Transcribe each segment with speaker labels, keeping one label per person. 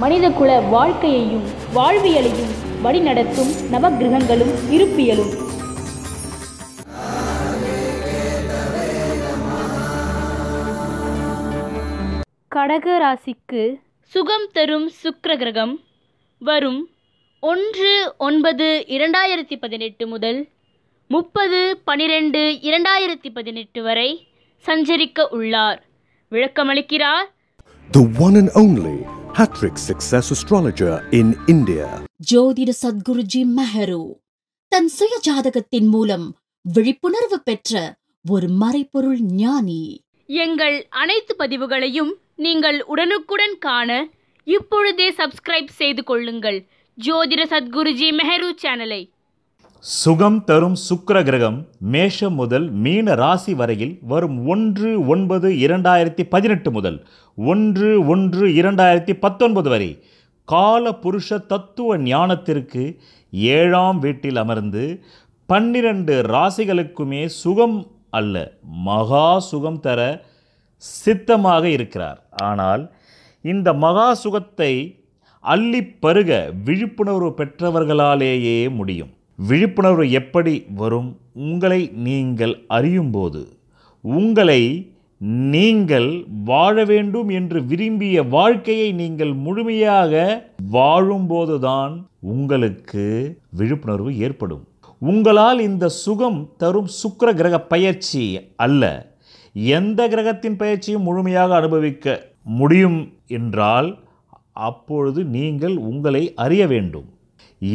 Speaker 1: மனிதகுல வாழ்க்கையையும் வாழ்வியலையும் வழிநடத்தும் நவகிரகங்களும் இருப்பியலும் கடக ராசிக்கு சுகம் தரும் சுக்கர வரும் ஒன்று ஒன்பது இரண்டாயிரத்தி பதினெட்டு முதல் முப்பது பனிரெண்டு இரண்டாயிரத்தி பதினெட்டு வரை சஞ்சரிக்க உள்ளார் விளக்கமளிக்கிறார் The one and only Patrick Success Astrologer in India. ஜோதிட சத்குருஜி மெஹரு தன் சுய ஜாதகத்தின் மூலம் விழிப்புணர்வு பெற்ற ஒரு மறைபொருள் ஞானி எங்கள் அனைத்து பதிவுகளையும் நீங்கள் உடனுக்குடன் காண இப்பொழுதே சப்ஸ்கிரைப் செய்து கொள்ளுங்கள் ஜோதிட சத்குருஜி மெஹரு சேனலை சுகம் தரும் சுக்கர கிரகம் மேஷம் முதல் மீன ராசி வரையில் வரும் ஒன்று ஒன்பது இரண்டாயிரத்தி பதினெட்டு முதல் ஒன்று ஒன்று இரண்டாயிரத்தி பத்தொன்பது வரை கால புருஷ தத்துவ ஞானத்திற்கு ஏழாம் வீட்டில் அமர்ந்து பன்னிரண்டு ராசிகளுக்குமே சுகம் அல்ல மகா சுகம் தர சித்தமாக இருக்கிறார் ஆனால் இந்த மகா சுகத்தை அள்ளி பருக விழிப்புணர்வு பெற்றவர்களாலேயே முடியும் விழிப்புணர்வு எப்படி வரும் உங்களை நீங்கள் அறியும்போது உங்களை நீங்கள் வாழ வேண்டும் என்று விரும்பிய வாழ்க்கையை நீங்கள் முழுமையாக வாழும்போதுதான் உங்களுக்கு விழிப்புணர்வு ஏற்படும் உங்களால் இந்த சுகம் தரும் சுக்கர கிரக பயிற்சி அல்ல எந்த கிரகத்தின் பயிற்சியும் முழுமையாக அனுபவிக்க முடியும் என்றால் அப்பொழுது நீங்கள் உங்களை அறிய வேண்டும்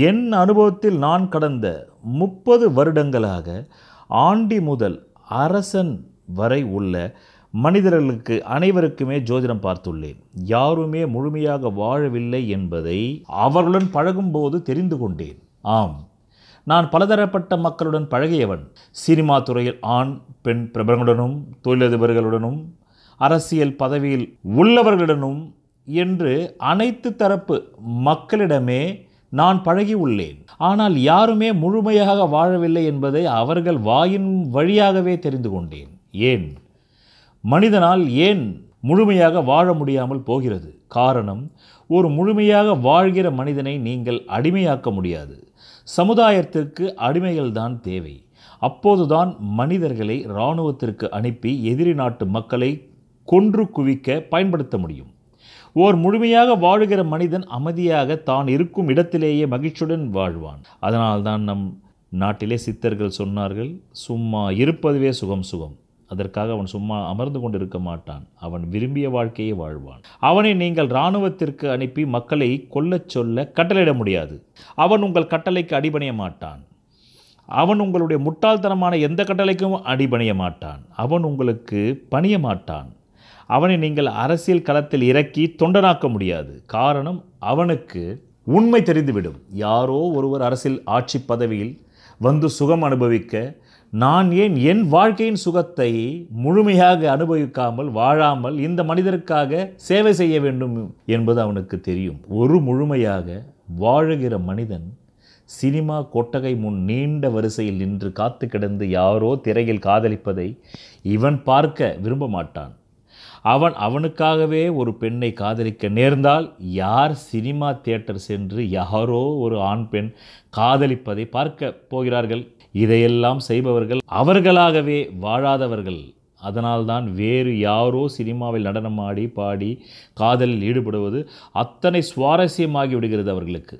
Speaker 1: என் அனுபவத்தில் நான் கடந்த முப்பது வருடங்களாக ஆண்டி முதல் அரசன் வரை உள்ள மனிதர்களுக்கு அனைவருக்குமே ஜோதிடம் பார்த்துள்ளேன் யாருமே முழுமையாக வாழவில்லை என்பதை அவர்களுடன் பழகும்போது தெரிந்து கொண்டேன் ஆம் நான் பலதரப்பட்ட மக்களுடன் பழகியவன் சினிமா துறையில் ஆண் பெண் பிரபலங்களுடனும் தொழிலதிபர்களுடனும் அரசியல் பதவியில் உள்ளவர்களுடனும் என்று அனைத்து தரப்பு மக்களிடமே நான் பழகி உள்ளேன் ஆனால் யாருமே முழுமையாக வாழவில்லை என்பதை அவர்கள் வாயின் வழியாகவே தெரிந்து கொண்டேன் ஏன் மனிதனால் ஏன் முழுமையாக வாழ முடியாமல் போகிறது காரணம் ஒரு முழுமையாக வாழ்கிற மனிதனை நீங்கள் அடிமையாக்க முடியாது சமுதாயத்திற்கு அடிமைகள் தான் தேவை அப்போதுதான் மனிதர்களை இராணுவத்திற்கு அனுப்பி எதிரி நாட்டு மக்களை கொன்று குவிக்க பயன்படுத்த முடியும் ஓர் முழுமையாக வாழுகிற மனிதன் அமைதியாக தான் இருக்கும் இடத்திலேயே மகிழ்ச்சியுடன் வாழ்வான் அதனால்தான் நம் நாட்டிலே சித்தர்கள் சொன்னார்கள் சும்மா இருப்பதுவே சுகம் சுகம் அதற்காக அவன் சும்மா அமர்ந்து கொண்டு இருக்க மாட்டான் அவன் விரும்பிய வாழ்க்கையை வாழ்வான் அவனை நீங்கள் இராணுவத்திற்கு அனுப்பி மக்களை கொல்லச் சொல்ல கட்டளையிட முடியாது அவன் உங்கள் கட்டளைக்கு அடிபணிய மாட்டான் அவன் உங்களுடைய முட்டாள்தனமான எந்த கட்டளைக்கும் அடிபணிய மாட்டான் அவன் உங்களுக்கு பணிய மாட்டான் அவனை நீங்கள் அரசியல் களத்தில் இறக்கி தொண்டனாக்க முடியாது காரணம் அவனுக்கு உண்மை தெரிந்துவிடும் யாரோ ஒருவர் அரசியல் ஆட்சி பதவியில் வந்து சுகம் அனுபவிக்க நான் ஏன் என் வாழ்க்கையின் சுகத்தை முழுமையாக அனுபவிக்காமல் வாழாமல் இந்த மனிதருக்காக சேவை செய்ய வேண்டும் என்பது அவனுக்கு தெரியும் ஒரு முழுமையாக வாழுகிற மனிதன் சினிமா கொட்டகை முன் நீண்ட வரிசையில் நின்று காத்து கிடந்து யாரோ திரையில் காதலிப்பதை இவன் பார்க்க விரும்ப மாட்டான் அவன் அவனுக்காகவே ஒரு பெண்ணை காதலிக்க நேர்ந்தால் யார் சினிமா தியேட்டர் சென்று யாரோ ஒரு ஆண் பெண் காதலிப்பதை பார்க்க போகிறார்கள் இதையெல்லாம் செய்பவர்கள் அவர்களாகவே வாழாதவர்கள் அதனால்தான் வேறு யாரோ சினிமாவில் நடனமாடி பாடி காதலில் ஈடுபடுவது அத்தனை சுவாரஸ்யமாகி விடுகிறது அவர்களுக்கு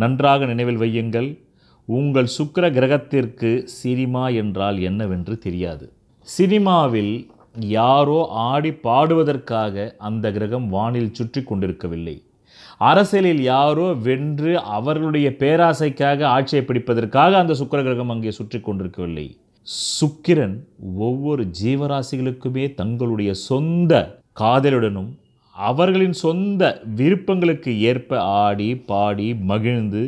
Speaker 1: நன்றாக நினைவில் வையுங்கள் உங்கள் சுக்கர கிரகத்திற்கு சினிமா என்றால் என்னவென்று தெரியாது சினிமாவில் யாரோ ஆடி பாடுவதற்காக அந்த கிரகம் வானில் சுற்றி கொண்டிருக்கவில்லை அரசியலில் யாரோ வென்று அவர்களுடைய பேராசைக்காக ஆட்சியை பிடிப்பதற்காக அந்த சுக்கர கிரகம் அங்கே சுற்றி கொண்டிருக்கவில்லை சுக்கிரன் ஒவ்வொரு ஜீவராசிகளுக்குமே தங்களுடைய சொந்த காதலுடனும் அவர்களின் சொந்த விருப்பங்களுக்கு ஏற்ப ஆடி பாடி மகிழ்ந்து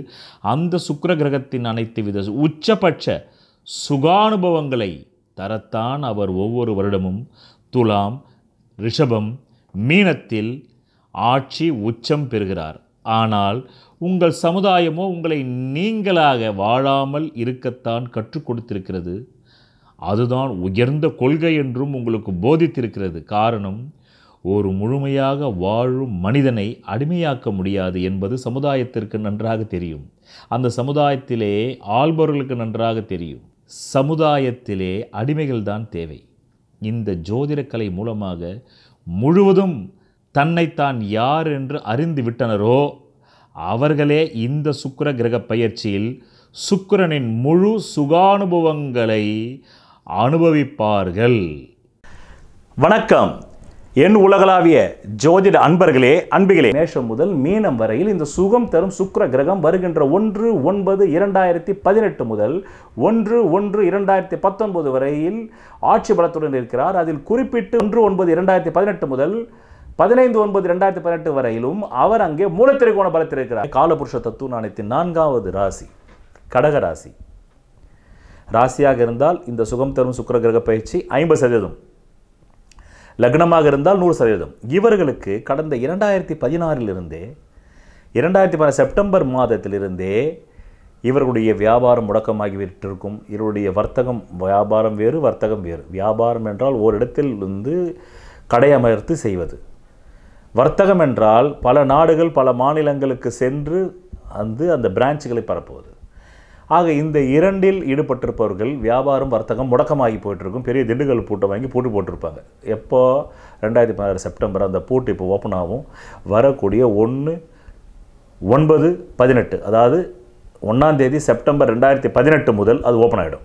Speaker 1: அந்த சுக்கர கிரகத்தின் அனைத்து வித உச்சபட்ச சுகானுபவங்களை தரத்தான் அவர் ஒவ்வொரு வருடமும் துலாம் ரிஷபம் மீனத்தில் ஆட்சி உச்சம் பெறுகிறார் ஆனால் உங்கள் சமுதாயமோ உங்களை நீங்களாக வாழாமல் இருக்கத்தான் கற்றுக் கொடுத்திருக்கிறது அதுதான் உயர்ந்த கொள்கை என்றும் உங்களுக்கு போதித்திருக்கிறது காரணம் ஒரு முழுமையாக வாழும் மனிதனை அடிமையாக்க முடியாது என்பது சமுதாயத்திற்கு நன்றாக தெரியும் அந்த சமுதாயத்திலே ஆள்பவர்களுக்கு நன்றாக தெரியும் சமுதாயத்திலே அடிமைகள்தான் தேவை இந்த ஜோதிடக்கலை மூலமாக முழுவதும் தன்னைத்தான் யார் என்று அறிந்து விட்டனரோ அவர்களே இந்த சுக்கர கிரக பயிற்சியில் சுக்கரனின் முழு சுகானுபவங்களை அனுபவிப்பார்கள் வணக்கம் என் உலகளாவிய ஜோதிட அன்பர்களே அன்பிகளே மேஷம் முதல் மீனம் வரையில் இந்த சுகம் தரும் சுக்கர கிரகம் வருகின்ற ஒன்று ஒன்பது இரண்டாயிரத்தி பதினெட்டு முதல் ஒன்று ஒன்று இரண்டாயிரத்தி பத்தொன்பது வரையில் ஆட்சி பலத்துடன் இருக்கிறார் அதில் குறிப்பிட்டு ஒன்று ஒன்பது இரண்டாயிரத்தி பதினெட்டு முதல் பதினைந்து ஒன்பது ரெண்டாயிரத்தி பதினெட்டு வரையிலும் அவர் அங்கே மூலத்திரைக்கோண பலத்தில் இருக்கிறார் காலபுருஷ தத்துவ நாணயத்தின் நான்காவது ராசி கடக ராசி ராசியாக இருந்தால் இந்த சுகம் தரும் சுக்கர கிரக பயிற்சி ஐம்பது சதவீதம் லக்னமாக இருந்தால் நூறு சதவீதம் இவர்களுக்கு கடந்த இரண்டாயிரத்தி பதினாறிலிருந்தே இரண்டாயிரத்தி பதினாறு செப்டம்பர் மாதத்திலிருந்தே இவர்களுடைய வியாபாரம் முடக்கமாகி இவருடைய வர்த்தகம் வியாபாரம் வேறு வர்த்தகம் வேறு வியாபாரம் என்றால் ஓரிடத்தில் வந்து கடை அமர்த்து செய்வது வர்த்தகம் என்றால் பல நாடுகள் பல மாநிலங்களுக்கு சென்று வந்து அந்த பிரான்ச்சுகளை பரப்புவது ஆக இந்த இரண்டில் ஈடுபட்டிருப்பவர்கள் வியாபாரம் வர்த்தகம் முடக்கமாகி போயிட்டுருக்கும் பெரிய திண்டுக்கல் பூட்டை வாங்கி பூட்டு போட்டிருப்பாங்க எப்போ ரெண்டாயிரத்தி பதினாறு செப்டம்பர் அந்த பூட்டு இப்போ ஓப்பன் ஆகும் வரக்கூடிய ஒன்று ஒன்பது பதினெட்டு அதாவது ஒன்றாந்தேதி செப்டம்பர் ரெண்டாயிரத்தி பதினெட்டு முதல் அது ஓப்பன் ஆகிடும்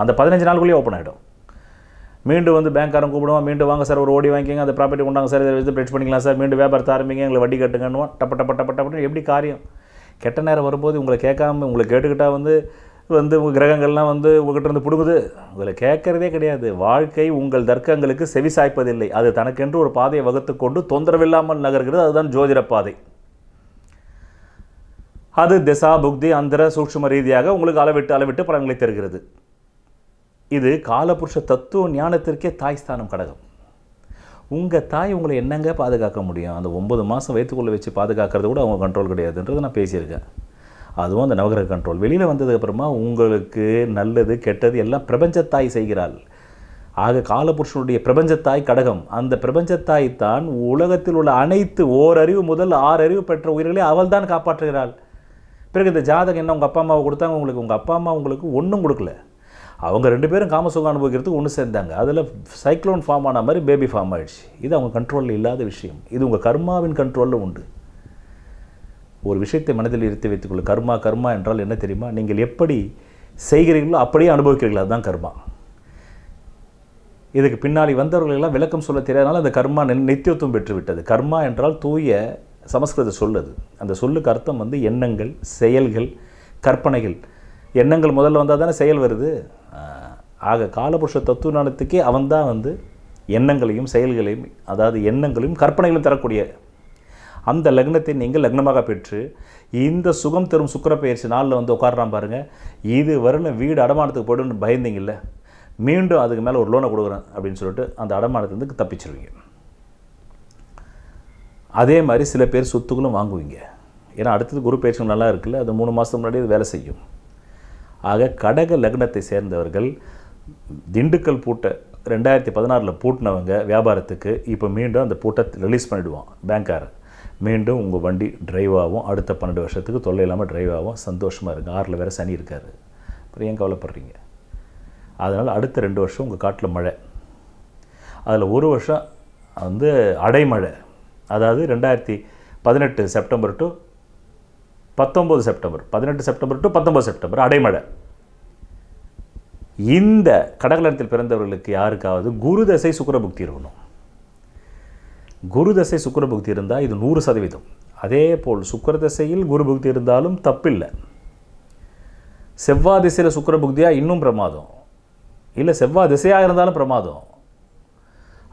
Speaker 1: அந்த பதினஞ்சு நாளுக்குள்ளேயே ஓப்பன் ஆகிடும் மீண்டும் வந்து பேங்க்காரன் கூப்பிடுவோம் மீண்டும் வாங்க சார் ஒரு ஓடி வாங்கிக்கங்க அந்த ப்ராப்பர்ட்டி கொண்டாங்க சார் இதை வந்து வச்சு பண்ணிக்கலாம் சார் மீண்டும் வியாபாரத்தை ஆரம்பிங்க எங்களை வட்டி கட்டுங்கன்னு டப்ப டப்ப டப்ப டப்பட்டு எப்படி காரியம் கெட்ட நேரம் வரும்போது உங்களை கேட்காம உங்களை கேட்டுக்கிட்டால் வந்து வந்து உங்கள் கிரகங்கள்லாம் வந்து உங்கள்கிட்ட இருந்து பிடுங்குது உங்களை கேட்கறதே கிடையாது வாழ்க்கை உங்கள் தர்க்கங்களுக்கு செவி சாய்ப்பதில்லை அது தனக்கென்று ஒரு பாதையை வகுத்து கொண்டு தொந்தரவில்லாமல் நகர்கிறது அதுதான் ஜோதிட பாதை அது திசா புக்தி அந்தர சூட்சும ரீதியாக உங்களுக்கு அளவிட்டு அளவிட்டு பலன்களை தருகிறது இது காலபுருஷ தத்துவ ஞானத்திற்கே தாய்ஸ்தானம் கடகம் உங்கள் தாய் உங்களை என்னங்க பாதுகாக்க முடியும் அந்த ஒம்பது மாதம் வயிற்றுக்குள்ளே வச்சு பாதுகாக்கிறது கூட அவங்க கண்ட்ரோல் கிடையாதுன்றது நான் பேசியிருக்கேன் அதுவும் அந்த நவகிரக கண்ட்ரோல் வெளியில் வந்ததுக்கப்புறமா உங்களுக்கு நல்லது கெட்டது எல்லாம் பிரபஞ்சத்தாய் செய்கிறாள் ஆக காலபுருஷனுடைய பிரபஞ்சத்தாய் கடகம் அந்த பிரபஞ்சத்தாய் தான் உலகத்தில் உள்ள அனைத்து ஓரறிவு முதல் ஆறறிவு பெற்ற உயிர்களை அவள் தான் காப்பாற்றுகிறாள் பிறகு இந்த ஜாதகம் என்ன உங்கள் அப்பா அம்மாவை கொடுத்தாங்க உங்களுக்கு உங்கள் அப்பா அம்மா உங்களுக்கு ஒன்றும் கொடுக்கல அவங்க ரெண்டு பேரும் காமசுகம் அனுபவிக்கிறதுக்கு ஒன்று சேர்ந்தாங்க அதில் சைக்ளோன் ஃபார்ம் ஆன மாதிரி பேபி ஃபார்ம் ஆகிடுச்சு இது அவங்க கண்ட்ரோலில் இல்லாத விஷயம் இது உங்கள் கர்மாவின் கண்ட்ரோலில் உண்டு ஒரு விஷயத்தை மனதில் இருத்தி வைத்துக்கொள்ள கர்மா கர்மா என்றால் என்ன தெரியுமா நீங்கள் எப்படி செய்கிறீர்களோ அப்படியே அனுபவிக்கிறீர்களா அதுதான் கர்மா இதுக்கு பின்னாடி வந்தவர்களெல்லாம் விளக்கம் சொல்ல தெரியாதனால அந்த கர்மா நித்தியத்துவம் பெற்றுவிட்டது கர்மா என்றால் தூய சமஸ்கிருத சொல்லுது அது அந்த சொல்லுக்கு அர்த்தம் வந்து எண்ணங்கள் செயல்கள் கற்பனைகள் எண்ணங்கள் முதல்ல வந்தால் தானே செயல் வருது ஆக காலபுருஷ தத்துவ அவன் அவன்தான் வந்து எண்ணங்களையும் செயல்களையும் அதாவது எண்ணங்களையும் கற்பனைகளையும் தரக்கூடிய அந்த லக்னத்தை நீங்கள் லக்னமாக பெற்று இந்த சுகம் தரும் சுக்கர பயிற்சி நாளில் வந்து உட்காடுறான் பாருங்கள் இது வரணும் வீடு அடமானத்துக்கு போய்டுன்னு பயந்தீங்கல்ல மீண்டும் அதுக்கு மேலே ஒரு லோனை கொடுக்குறேன் அப்படின்னு சொல்லிட்டு அந்த அடமானத்துலேருந்து தப்பிச்சிருவீங்க அதே மாதிரி சில பேர் சொத்துக்களும் வாங்குவீங்க ஏன்னா அடுத்தது குரு பயிற்சிகள் நல்லா இருக்குல்ல அது மூணு மாதத்துக்கு முன்னாடி வேலை செய்யும் ஆக கடக லக்னத்தை சேர்ந்தவர்கள் திண்டுக்கல் பூட்டை ரெண்டாயிரத்தி பதினாறில் பூட்டினவங்க வியாபாரத்துக்கு இப்போ மீண்டும் அந்த பூட்டை ரிலீஸ் பண்ணிவிடுவான் பேங்க்கார் மீண்டும் உங்கள் வண்டி டிரைவ் ஆகும் அடுத்த பன்னெண்டு வருஷத்துக்கு தொல்லை இல்லாமல் டிரைவ் ஆகும் சந்தோஷமாக இருக்குது ஆறில் வேறு சனி இருக்கார் அப்புறம் ஏன் கவலைப்படுறீங்க அதனால் அடுத்த ரெண்டு வருஷம் உங்கள் காட்டில் மழை அதில் ஒரு வருஷம் வந்து அடைமழை அதாவது ரெண்டாயிரத்தி பதினெட்டு செப்டம்பர் டு பத்தொம்பது செப்டம்பர் பதினெட்டு செப்டம்பர் டு பத்தொம்பது செப்டம்பர் அடைமழை இந்த கடகலத்தில் பிறந்தவர்களுக்கு யாருக்காவது குரு தசை சுக்கரபுக்தி இருக்கணும் குரு தசை சுக்கரபுக்தி இருந்தால் இது நூறு சதவீதம் அதே போல் சுக்கர திசையில் குரு புக்தி இருந்தாலும் தப்பில்லை செவ்வா திசையில் சுக்கரபுக்தியாக இன்னும் பிரமாதம் இல்லை செவ்வாய் திசையாக இருந்தாலும் பிரமாதம்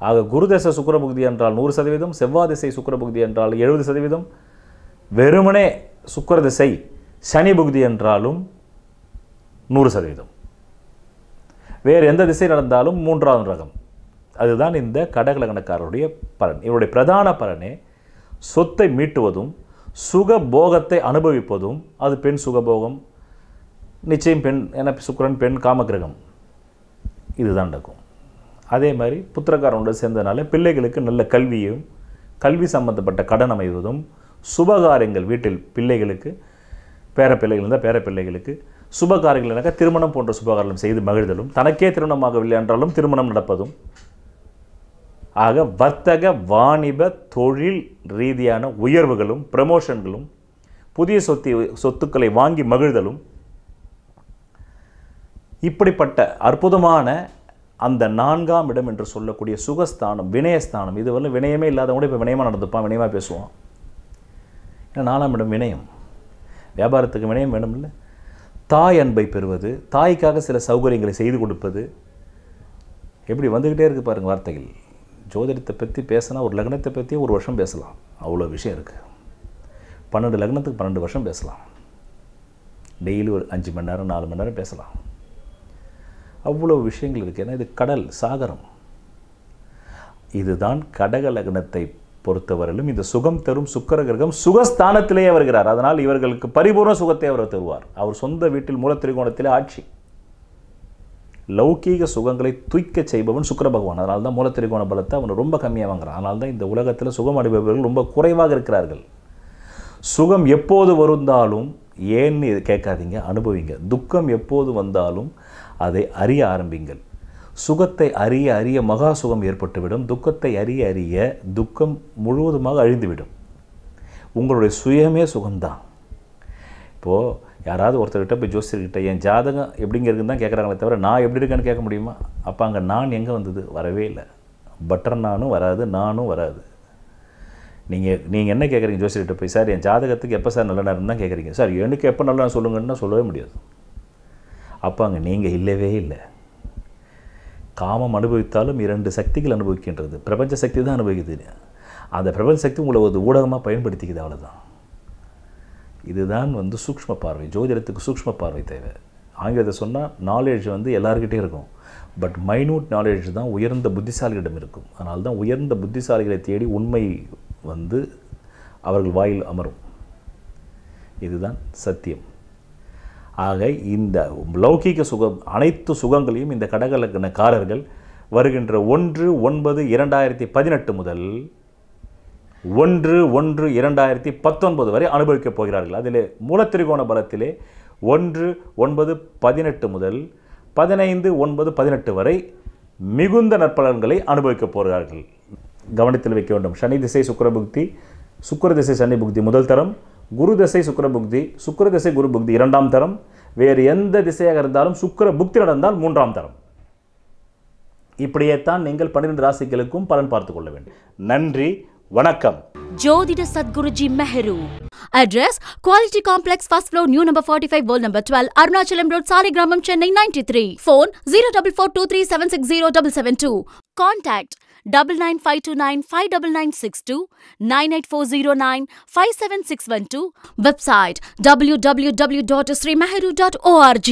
Speaker 1: ஆக குரு தசை சுக்கரபுக்தி என்றால் நூறு சதவீதம் செவ்வாய் திசை சுக்கரபுக்தி புக்தி என்றால் எழுபது சதவீதம் வெறுமனே சுக்கரதிசை திசை சனி பகுதி என்றாலும் நூறு சதவீதம் வேறு எந்த திசை நடந்தாலும் மூன்றாவது ரகம் அதுதான் இந்த கடகலகணக்காரருடைய பலன் இவருடைய பிரதான பலனே சொத்தை மீட்டுவதும் சுக போகத்தை அனுபவிப்பதும் அது பெண் சுகபோகம் நிச்சயம் பெண் என சுக்கரன் பெண் காமகிரகம் இதுதான் நடக்கும் அதே மாதிரி புத்திரக்காரனோட சேர்ந்ததுனால பிள்ளைகளுக்கு நல்ல கல்வியும் கல்வி சம்பந்தப்பட்ட கடன் அமைவதும் சுபகாரியங்கள் வீட்டில் பிள்ளைகளுக்கு பேர பிள்ளைகள் இருந்தால் பேர பிள்ளைகளுக்கு எனக்கா திருமணம் போன்ற சுபகாரியம் செய்து மகிழ்தலும் தனக்கே திருமணமாகவில்லை என்றாலும் திருமணம் நடப்பதும் ஆக வர்த்தக வாணிப தொழில் ரீதியான உயர்வுகளும் ப்ரமோஷன்களும் புதிய சொத்து சொத்துக்களை வாங்கி மகிழ்தலும் இப்படிப்பட்ட அற்புதமான அந்த நான்காம் இடம் என்று சொல்லக்கூடிய சுகஸ்தானம் வினயஸ்தானம் வந்து வினயமே இல்லாதவங்க கூட இப்போ வினயமாக நடந்துப்பான் வினயமாக பேசுவான் நாலாம் இடம் வினயம் வியாபாரத்துக்கு வினயம் வேணும் இல்லை தாய் அன்பை பெறுவது தாய்க்காக சில சௌகரியங்களை செய்து கொடுப்பது எப்படி வந்துக்கிட்டே இருக்குது பாருங்கள் வார்த்தைகள் ஜோதிடத்தை பற்றி பேசினா ஒரு லக்னத்தை பற்றி ஒரு வருஷம் பேசலாம் அவ்வளோ விஷயம் இருக்குது பன்னெண்டு லக்னத்துக்கு பன்னெண்டு வருஷம் பேசலாம் டெய்லி ஒரு அஞ்சு மணி நேரம் நாலு மணி நேரம் பேசலாம் அவ்வளோ விஷயங்கள் இருக்குது ஏன்னா இது கடல் சாகரம் இதுதான் கடக லக்னத்தை பொறுத்தவரையிலும் இந்த சுகம் தரும் சுக்கர கிரகம் சுகஸ்தானத்திலேயே வருகிறார் அதனால் இவர்களுக்கு பரிபூர்ண சுகத்தை அவர் தருவார் அவர் சொந்த வீட்டில் மூல திரிகோணத்திலே ஆட்சி லௌகீக சுகங்களை தூய்க்க செய்பவன் சுக்கர பகவான் அதனால் தான் திரிகோண பலத்தை அவன் ரொம்ப கம்மியாக வாங்குறான் அதனால் தான் இந்த உலகத்தில் சுகம் அடைபவர்கள் ரொம்ப குறைவாக இருக்கிறார்கள் சுகம் எப்போது வருந்தாலும் ஏன்னு கேட்காதீங்க அனுபவிங்க துக்கம் எப்போது வந்தாலும் அதை அறிய ஆரம்பிங்கள் சுகத்தை அறிய அறிய மகா சுகம் ஏற்பட்டுவிடும் துக்கத்தை அறிய அறிய துக்கம் முழுவதுமாக அழிந்துவிடும் உங்களுடைய சுயமே சுகம்தான் இப்போது யாராவது ஒருத்தர்கிட்ட போய் ஜோசியர்கிட்ட என் ஜாதகம் எப்படிங்கிறதுன்னு தான் கேட்குறாங்களே தவிர நான் எப்படி இருக்கேன்னு கேட்க முடியுமா அப்போ அங்கே நான் எங்கே வந்தது வரவே இல்லை பட்டர் நானும் வராது நானும் வராது நீங்கள் நீங்கள் என்ன கேட்குறீங்க ஜோசியர்கிட்ட போய் சார் என் ஜாதகத்துக்கு எப்போ சார் நல்ல நேரம் தான் கேட்குறீங்க சார் எனக்கு எப்போ நல்லா சொல்லுங்கன்னா சொல்லவே முடியாது அப்போ அங்கே நீங்கள் இல்லவே இல்லை காமம் அனுபவித்தாலும் இரண்டு சக்திகள் அனுபவிக்கின்றது பிரபஞ்ச சக்தி தான் அனுபவிக்குது அந்த பிரபஞ்ச சக்தி உங்களை ஒரு ஊடகமாக பயன்படுத்திக்குது அவ்வளோதான் இதுதான் வந்து சூக்ம பார்வை ஜோதிடத்துக்கு சூக்ம பார்வை தேவை ஆங்கிலத்தை சொன்னால் நாலேஜ் வந்து எல்லாருக்கிட்டே இருக்கும் பட் மைனூட் நாலேஜ் தான் உயர்ந்த புத்திசாலிகளிடம் இருக்கும் அதனால தான் உயர்ந்த புத்திசாலிகளை தேடி உண்மை வந்து அவர்கள் வாயில் அமரும் இதுதான் சத்தியம் ஆக இந்த லௌகிக சுகம் அனைத்து சுகங்களையும் இந்த கடகலக்கணக்காரர்கள் வருகின்ற ஒன்று ஒன்பது இரண்டாயிரத்தி பதினெட்டு முதல் ஒன்று ஒன்று இரண்டாயிரத்தி பத்தொன்பது வரை அனுபவிக்கப் போகிறார்கள் அதில் மூலத்திரிகோண பலத்திலே ஒன்று ஒன்பது பதினெட்டு முதல் பதினைந்து ஒன்பது பதினெட்டு வரை மிகுந்த நற்பலன்களை அனுபவிக்கப் போகிறார்கள் கவனத்தில் வைக்க வேண்டும் சனி திசை சுக்கரபுக்தி சுக்கர திசை சனி புக்தி முதல் தரம் குரு தசை சுக்கர புக்தி சுக்கர திசை குரு புக்தி இரண்டாம் தரம் வேறு எந்த திசையாக இருந்தாலும் சுக்கர புக்தி நடந்தால் மூன்றாம் தரம் இப்படியே தான் நீங்கள் பன்னிரண்டு ராசிகளுக்கும் பலன் பார்த்து கொள்ள வேண்டும் நன்றி வணக்கம் ஜோதிட சத்குருஜி மெஹரு address quality complex first floor new number forty five old number twelve Arunachalam road சாலை கிராமம் Chennai ninety three phone zero double four two three seven six zero double seven two contact double nine five two nine five double nine six two nine eight four zero nine five seven six one two website www.srimeheru.org